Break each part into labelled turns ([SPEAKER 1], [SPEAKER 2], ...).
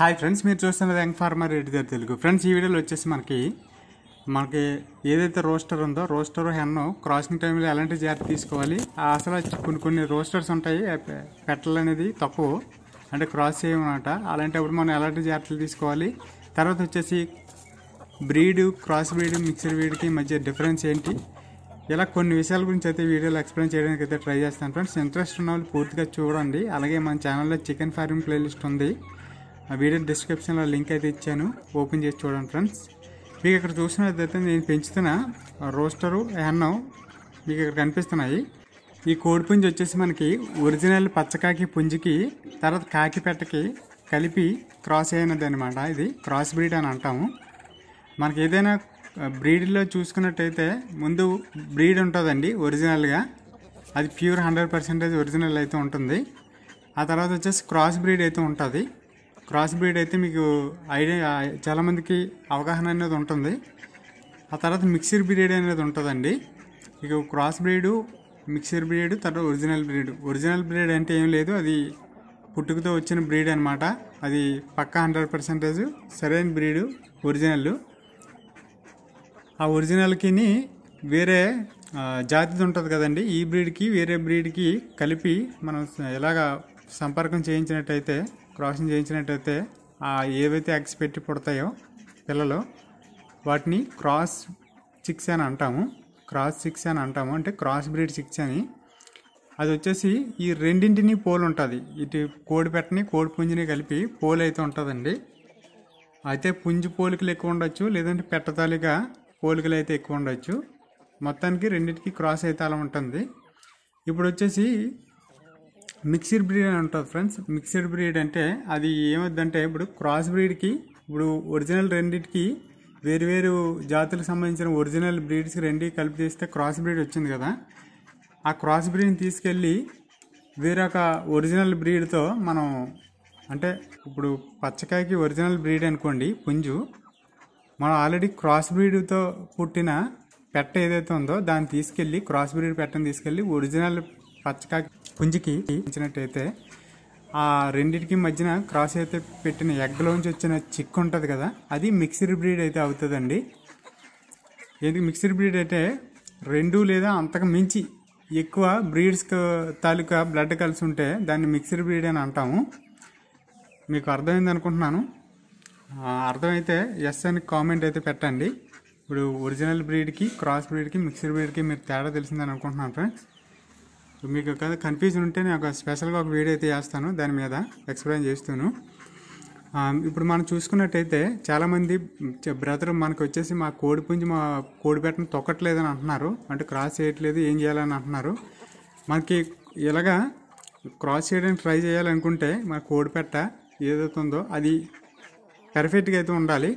[SPEAKER 1] hi friends మీరు చూస్తున్నది young farmer Reddy గారు తెలుగు ఫ్రెండ్స్ ఈ వీడియోలో వచ్చేసి మనకి మనకి ఏదైతే రోస్టర్ ఉందో రోస్టర్ హెన్ను క్రాసింగ్ టైంలో ఎలాంటి జాగ్రత్త తీసుకోవాలి అసలు కొన్ని కొన్ని రోస్టర్స్ ఉంటాయి పెట్టలు అనేది తక్కువ అంటే క్రాస్ చేయమన్నమాట అలాంటప్పుడు మనం ఎలాంటి జాగ్రత్తలు తీసుకోవాలి తర్వాత వచ్చేసి బ్రీడ్ క్రాస్ బ్రీడ్ మిక్సర్ బ్రీడ్కి మధ్య డిఫరెన్స్ ఏంటి ఇలా కొన్ని విషయాల గురించి అయితే వీడియోలో ఎక్స్ప్లెయిన్ చేయడానికి అయితే ట్రై చేస్తాను ఫ్రెండ్స్ ఇంట్రెస్ట్ ఉన్న వాళ్ళు పూర్తిగా చూడండి అలాగే మన ఛానల్లో చికెన్ ఫార్మింగ్ ప్లేలిస్ట్ ఉంది ఆ వీడియో డిస్క్రిప్షన్లో లింక్ అయితే ఇచ్చాను ఓపెన్ చేసి చూడండి ఫ్రెండ్స్ మీకు ఇక్కడ చూసినట్లయితే నేను పెంచుతున్న రోస్టరు అన్నం మీకు ఇక్కడ కనిపిస్తున్నాయి ఈ కోడి పుంజి వచ్చేసి మనకి ఒరిజినల్ పచ్చకాకి పుంజికి తర్వాత కాకి పెట్టకి కలిపి క్రాస్ అయినది అనమాట ఇది క్రాస్ బ్రీడ్ అని అంటాము మనకి ఏదైనా బ్రీడ్లో చూసుకున్నట్టయితే ముందు బ్రీడ్ ఉంటుందండి ఒరిజినల్గా అది ప్యూర్ హండ్రెడ్ పర్సెంటేజ్ ఒరిజినల్ అయితే ఉంటుంది ఆ తర్వాత వచ్చేసి క్రాస్ బ్రీడ్ అయితే ఉంటుంది క్రాస్ బ్రీడ్ అయితే మీకు ఐడియా చాలామందికి అవగాహన అనేది ఉంటుంది ఆ తర్వాత మిక్సర్ బ్రీడ్ అనేది ఉంటుందండి మీకు క్రాస్ బ్రీడు మిక్సర్ బ్రీడ్ తర్వాత ఒరిజినల్ బ్రీడ్ ఒరిజినల్ బ్రీడ్ అంటే ఏం లేదు అది పుట్టుకతో వచ్చిన బ్రీడ్ అనమాట అది పక్కా హండ్రెడ్ పర్సెంటేజ్ సరైన బ్రీడు ఒరిజినల్ ఆ ఒరిజినల్కి వేరే జాతిది ఉంటుంది కదండి ఈ బ్రీడ్కి వేరే బ్రీడ్కి కలిపి మనం ఎలాగ సంపర్కం చేయించినట్టయితే క్రాసింగ్ చేయించినట్టయితే ఏవైతే ఎగ్స్ పెట్టి పుడతాయో పిల్లలు వాటిని క్రాస్ చిక్స్ అని అంటాము క్రాస్ చిక్స్ అని అంటాము అంటే క్రాస్ బ్రీడ్ చిక్స్ అని అది వచ్చేసి ఈ రెండింటిని పోల్ ఉంటుంది ఇటు కోడి పెట్టని కోడి పుంజుని కలిపి పోల్ అయితే ఉంటుందండి అయితే పుంజు పోలికలు ఎక్కువ ఉండొచ్చు లేదంటే పెట్టతాలిగా పోలికలు అయితే ఎక్కువ ఉండొచ్చు మొత్తానికి రెండింటికి క్రాస్ అయితే అలా ఉంటుంది ఇప్పుడు వచ్చేసి మిక్స్డ్ బ్రీడ్ అని ఉంటుంది ఫ్రెండ్స్ మిక్స్డ్ బ్రీడ్ అంటే అది ఏమొద్దంటే ఇప్పుడు క్రాస్ బ్రీడ్కి ఇప్పుడు ఒరిజినల్ రెండింటికి వేరు వేరు జాతులకు సంబంధించిన ఒరిజినల్ బ్రీడ్స్ రెండు కలిపి తీస్తే క్రాస్ బ్రీడ్ వచ్చింది కదా ఆ క్రాస్ బ్రీడ్ని తీసుకెళ్ళి వేరొక ఒరిజినల్ బ్రీడ్తో మనం అంటే ఇప్పుడు పచ్చకాయకి ఒరిజినల్ బ్రీడ్ అనుకోండి పుంజు మనం ఆల్రెడీ క్రాస్ బ్రీడ్తో పుట్టిన పెట్ట ఏదైతే ఉందో దాన్ని తీసుకెళ్ళి క్రాస్ బ్రీడ్ పెట్టని తీసుకెళ్ళి ఒరిజినల్ పచ్చకాయకి పుంజికి ఇచ్చినట్టయితే ఆ రెండింటికి మధ్యన క్రాస్ అయితే పెట్టిన ఎగ్లోంచి వచ్చిన చిక్ ఉంటుంది కదా అది మిక్స్డ్ బ్రీడ్ అయితే అవుతుందండి ఎందుకు మిక్సీ బ్రీడ్ అయితే రెండు లేదా అంతకు మించి ఎక్కువ బ్రీడ్స్ తాలూకా బ్లడ్ కలిసి ఉంటే దాన్ని మిక్స్డ్ బ్రీడ్ అని అంటాము మీకు అర్థమైంది అనుకుంటున్నాను అర్థమైతే ఎస్ అని కామెంట్ అయితే పెట్టండి ఇప్పుడు ఒరిజినల్ బ్రీడ్కి క్రాస్ బ్రీడ్కి మిక్స్డ్ బ్రీడ్కి మీరు తేడా తెలిసిందని అనుకుంటున్నాను ఫ్రెండ్స్ మీకు కదా కన్ఫ్యూజన్ ఉంటే నేను ఒక స్పెషల్గా ఒక వీడియో అయితే చేస్తాను దాని మీద ఎక్స్ప్లెయిన్ చేస్తాను ఇప్పుడు మనం చూసుకున్నట్టయితే చాలామంది బ్రదర్ మనకు వచ్చేసి మా కోడి పుంజి మా కోడి పెట్టను తొక్కట్లేదని అంటున్నారు అంటే క్రాస్ చేయట్లేదు ఏం చేయాలని అంటున్నారు మనకి ఇలాగా క్రాస్ చేయడానికి ట్రై చేయాలనుకుంటే మన కోడి పెట్ట ఏదైతుందో అది పెర్ఫెక్ట్గా అయితే ఉండాలి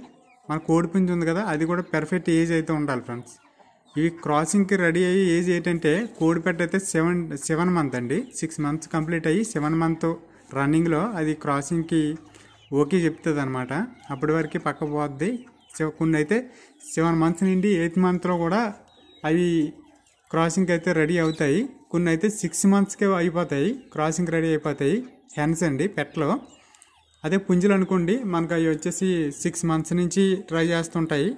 [SPEAKER 1] మన కోడి పుంజి ఉంది కదా అది కూడా పెర్ఫెక్ట్ ఏజ్ అయితే ఉండాలి ఫ్రెండ్స్ ఈ క్రాసింగ్కి రెడీ అయ్యి ఏజ్ ఏంటంటే కోడిపెట్ట అయితే సెవెన్ సెవెన్ మంత్ అండి సిక్స్ మంత్స్ కంప్లీట్ అయ్యి సెవెన్ మంత్ రన్నింగ్లో అది క్రాసింగ్కి ఓకే చెప్తుంది అనమాట అప్పటి వరకు పక్క పోద్ది కొన్ని అయితే సెవెన్ మంత్స్ నుండి ఎయిత్ మంత్లో కూడా అవి క్రాసింగ్ అయితే రెడీ అవుతాయి కొన్ని అయితే సిక్స్ మంత్స్కే అయిపోతాయి క్రాసింగ్ రెడీ అయిపోతాయి హెన్స్ అండి పెట్టలో అదే పుంజులు అనుకోండి మనకు అవి వచ్చేసి సిక్స్ మంత్స్ నుంచి ట్రై చేస్తుంటాయి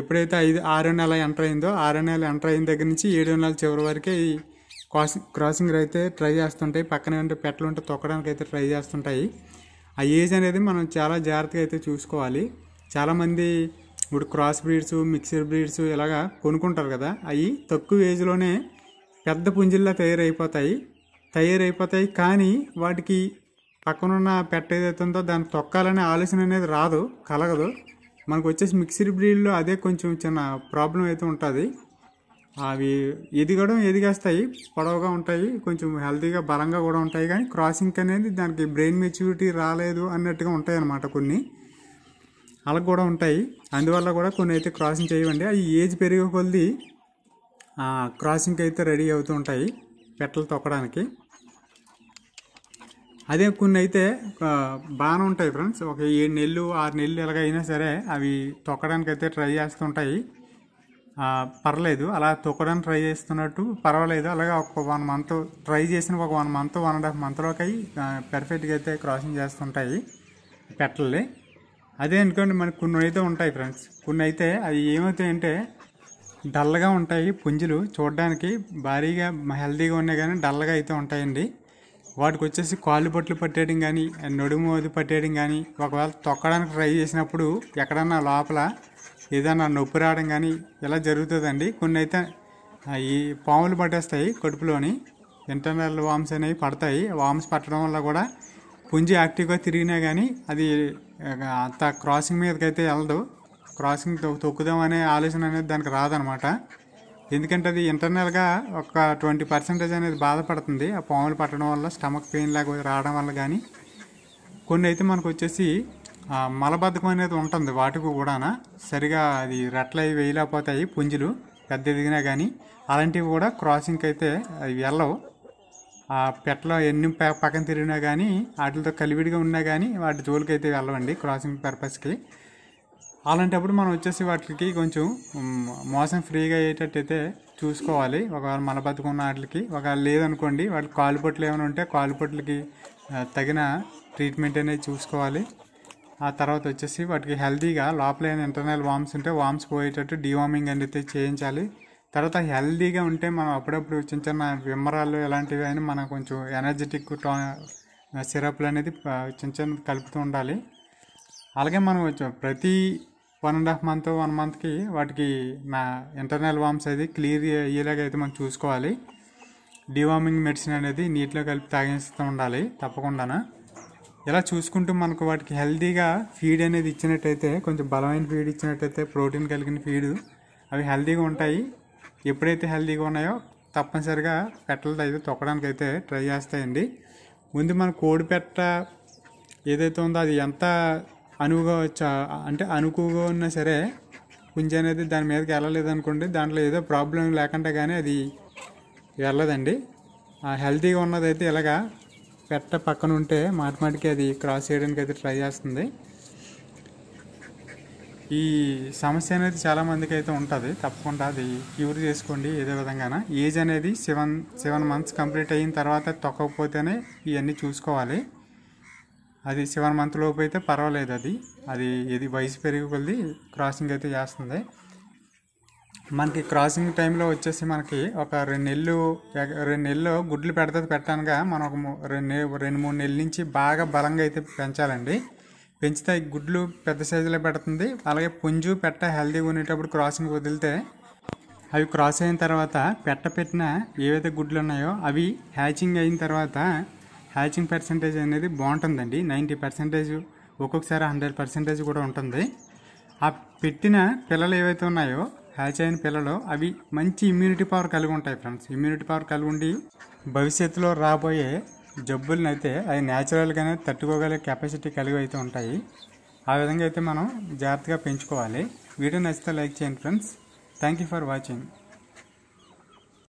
[SPEAKER 1] ఎప్పుడైతే ఐదు ఆరో నెల ఎంటర్ అయిందో ఆరో నెల ఎంటర్ అయిన దగ్గర నుంచి ఏడో నెల చివరి వరకే ఈ క్రాసింగ్ క్రాసింగ్ అయితే ట్రై చేస్తుంటాయి పక్కన ఉంటే పెట్టలు ఉంటే తొక్కడానికి అయితే ట్రై చేస్తుంటాయి ఆ ఏజ్ అనేది మనం చాలా జాగ్రత్తగా అయితే చూసుకోవాలి చాలామంది ఇప్పుడు క్రాస్ బ్రీడ్స్ మిక్సర్ బ్రీడ్స్ ఇలాగ కొనుక్కుంటారు కదా అవి తక్కువ ఏజ్లోనే పెద్ద పుంజుల్లా తయారైపోతాయి తయారైపోతాయి కానీ వాటికి పక్కనున్న పెట్ట ఏదైతే ఉందో దాన్ని తొక్కాలనే ఆలోచన అనేది రాదు కలగదు మనకు వచ్చేసి మిక్సర్ బ్రీడ్లో అదే కొంచెం చిన్న ప్రాబ్లం అయితే ఉంటుంది అవి ఎదిగడం ఎదిగేస్తాయి పొడవుగా ఉంటాయి కొంచెం హెల్తీగా బలంగా కూడా ఉంటాయి కానీ క్రాసింగ్ అనేది దానికి బ్రెయిన్ మెచ్యూరిటీ రాలేదు అన్నట్టుగా ఉంటాయి అన్నమాట కొన్ని అలా కూడా ఉంటాయి అందువల్ల కూడా కొన్ని అయితే క్రాసింగ్ చేయవండి అవి ఏజ్ పెరిగే కొద్దీ క్రాసింగ్ అయితే రెడీ అవుతూ ఉంటాయి పెట్టలు తొక్కడానికి అదే కొన్ని అయితే బాగానే ఉంటాయి ఫ్రెండ్స్ ఒక ఏడు నెలలు ఆరు నెలలు ఎలాగైనా సరే అవి తొక్కడానికి అయితే ట్రై చేస్తుంటాయి పర్లేదు అలా తొక్కడానికి ట్రై చేస్తున్నట్టు పర్వాలేదు అలాగే ఒక వన్ మంత్ ట్రై చేసిన ఒక one month one and half మంత్లోకి పెర్ఫెక్ట్గా అయితే క్రాసింగ్ చేస్తుంటాయి పెట్టలే అదే అనుకోండి మనకి కొన్ని అయితే ఉంటాయి ఫ్రెండ్స్ కొన్ని అయితే అవి ఏమవుతాయంటే డల్గా ఉంటాయి పుంజులు చూడడానికి భారీగా హెల్దీగా ఉన్నాయి కానీ డల్గా అయితే ఉంటాయండి వాటికి వచ్చేసి కాళ్ళు బొట్లు పట్టేయడం కానీ నడుము అది పట్టేయడం కానీ ఒకవేళ తొక్కడానికి ట్రై చేసినప్పుడు ఎక్కడన్నా లోపల ఏదన్నా నొప్పి రావడం కానీ ఇలా జరుగుతుందండి కొన్ని అయితే ఈ పాములు పట్టేస్తాయి కడుపులోని ఇంటర్నల్ వామ్స్ అనేవి పడతాయి వామ్స్ పట్టడం వల్ల కూడా పుంజి యాక్టివ్గా తిరిగినా కానీ అది అంత క్రాసింగ్ మీదకైతే వెళ్ళదు క్రాసింగ్ తొక్కుదామనే ఆలోచన అనేది దానికి రాదనమాట ఎందుకంటే అది ఇంటర్నల్గా ఒక ట్వంటీ పర్సెంటేజ్ అనేది బాధపడుతుంది ఆ పాములు పట్టడం వల్ల స్టమక్ పెయిన్ లాగా రావడం వల్ల కానీ కొన్ని అయితే మనకు వచ్చేసి మలబద్ధకం అనేది ఉంటుంది వాటికి కూడాన సరిగా అది రెట్లవి వేయలేకపోతాయి పుంజులు పెద్ద ఎదిగినా కానీ అలాంటివి కూడా క్రాసింగ్కి అయితే అవి వెళ్ళవు ఆ పెట్టలో ఎన్ని పక్కన తిరిగినా కానీ వాటితో కలివిడిగా ఉన్నా కానీ వాటి జోలికి అయితే వెళ్ళవండి క్రాసింగ్ పర్పస్కి అలాంటప్పుడు మనం వచ్చేసి వాటికి కొంచెం మోసం ఫ్రీగా అయ్యేటట్టయితే చూసుకోవాలి ఒకవేళ బతుకున్న వాటికి ఒకవేళ లేదనుకోండి వాటికి కాలుపొట్లు ఏమైనా ఉంటే కాలుపొట్లకి తగిన ట్రీట్మెంట్ అనేది చూసుకోవాలి ఆ తర్వాత వచ్చేసి వాటికి హెల్దీగా లోపల ఇంటర్నల్ వామ్స్ ఉంటే వామ్స్ పోయేటట్టు డివామింగ్ అనేది చేయించాలి తర్వాత హెల్దీగా ఉంటే మనం అప్పుడప్పుడు చిన్న చిన్న విమ్మరాలు ఇలాంటివి అయినా మనం కొంచెం ఎనర్జెటిక్ టా సిరప్లు అనేది చిన్న చిన్న కలుపుతూ ఉండాలి అలాగే మనం ప్రతి one and half month one మంత్కి వాటికి నా ఇంటర్నల్ వామ్స్ అది క్లియర్ అయ్యేలాగా అయితే మనం చూసుకోవాలి డివార్మింగ్ మెడిసిన్ అనేది నీటిలో కలిపి తాగేస్తూ ఉండాలి తప్పకుండా ఇలా చూసుకుంటూ మనకు వాటికి హెల్తీగా ఫీడ్ అనేది ఇచ్చినట్టయితే కొంచెం బలమైన ఫీడ్ ఇచ్చినట్టయితే ప్రోటీన్ కలిగిన ఫీడ్ అవి హెల్తీగా ఉంటాయి ఎప్పుడైతే హెల్తీగా ఉన్నాయో తప్పనిసరిగా పెట్టలు అయితే తొక్కడానికి అయితే ట్రై చేస్తాయండి ముందు మన కోడి పెట్ట ఏదైతే ఉందో అది ఎంత అనువుగా వచ్చా అంటే అనుకువగా ఉన్నా సరే పుంజ అనేది దాని మీదకి వెళ్ళలేదు అనుకోండి దాంట్లో ఏదో ప్రాబ్లం లేకుండా కానీ అది వెళ్ళదండి హెల్తీగా ఉన్నదైతే ఇలాగా పెట్ట పక్కన ఉంటే మాటిమాటికి అది క్రాస్ చేయడానికి అయితే ట్రై చేస్తుంది ఈ సమస్య అనేది చాలామందికి అయితే ఉంటుంది తప్పకుండా అది క్యూర్ చేసుకోండి ఏదో విధంగా ఏజ్ అనేది సెవెన్ సెవెన్ మంత్స్ కంప్లీట్ అయిన తర్వాత తొక్కకపోతేనే ఇవన్నీ చూసుకోవాలి అది సెవెన్ మంత్ లోపు అయితే పర్వాలేదు అది అది ఇది వయసు పెరిగి కొద్ది క్రాసింగ్ అయితే చేస్తుంది మనకి క్రాసింగ్ టైంలో వచ్చేసి మనకి ఒక రెండు నెలలు రెండు నెలలు గుడ్లు పెడతా పెట్టానుగా మనం ఒక రెండు రెండు మూడు నెలల నుంచి బాగా బలంగా అయితే పెంచాలండి పెంచితే గుడ్లు పెద్ద సైజులో పెడుతుంది అలాగే పుంజు పెట్ట హెల్దీగా ఉండేటప్పుడు క్రాసింగ్ వదిలితే అవి క్రాస్ అయిన తర్వాత పెట్ట పెట్టిన ఏవైతే గుడ్లు ఉన్నాయో అవి హ్యాచింగ్ అయిన తర్వాత హ్యాచింగ్ పర్సంటేజ్ అనేది బాగుంటుందండి నైంటీ పర్సెంటేజ్ ఒక్కొక్కసారి హండ్రెడ్ పర్సెంటేజ్ కూడా ఉంటుంది ఆ పెట్టిన పిల్లలు ఏవైతే ఉన్నాయో హ్యాచ్ అయిన పిల్లలు అవి మంచి ఇమ్యూనిటీ పవర్ కలిగి ఉంటాయి ఫ్రెండ్స్ ఇమ్యూనిటీ పవర్ కలిగి ఉండి భవిష్యత్తులో రాబోయే జబ్బులను అయితే అవి న్యాచురల్గానే తట్టుకోగలిగే కెపాసిటీ కలిగి అయితే ఉంటాయి ఆ విధంగా అయితే మనం జాగ్రత్తగా పెంచుకోవాలి వీడియో నచ్చితే లైక్ చేయండి friends thank you for watching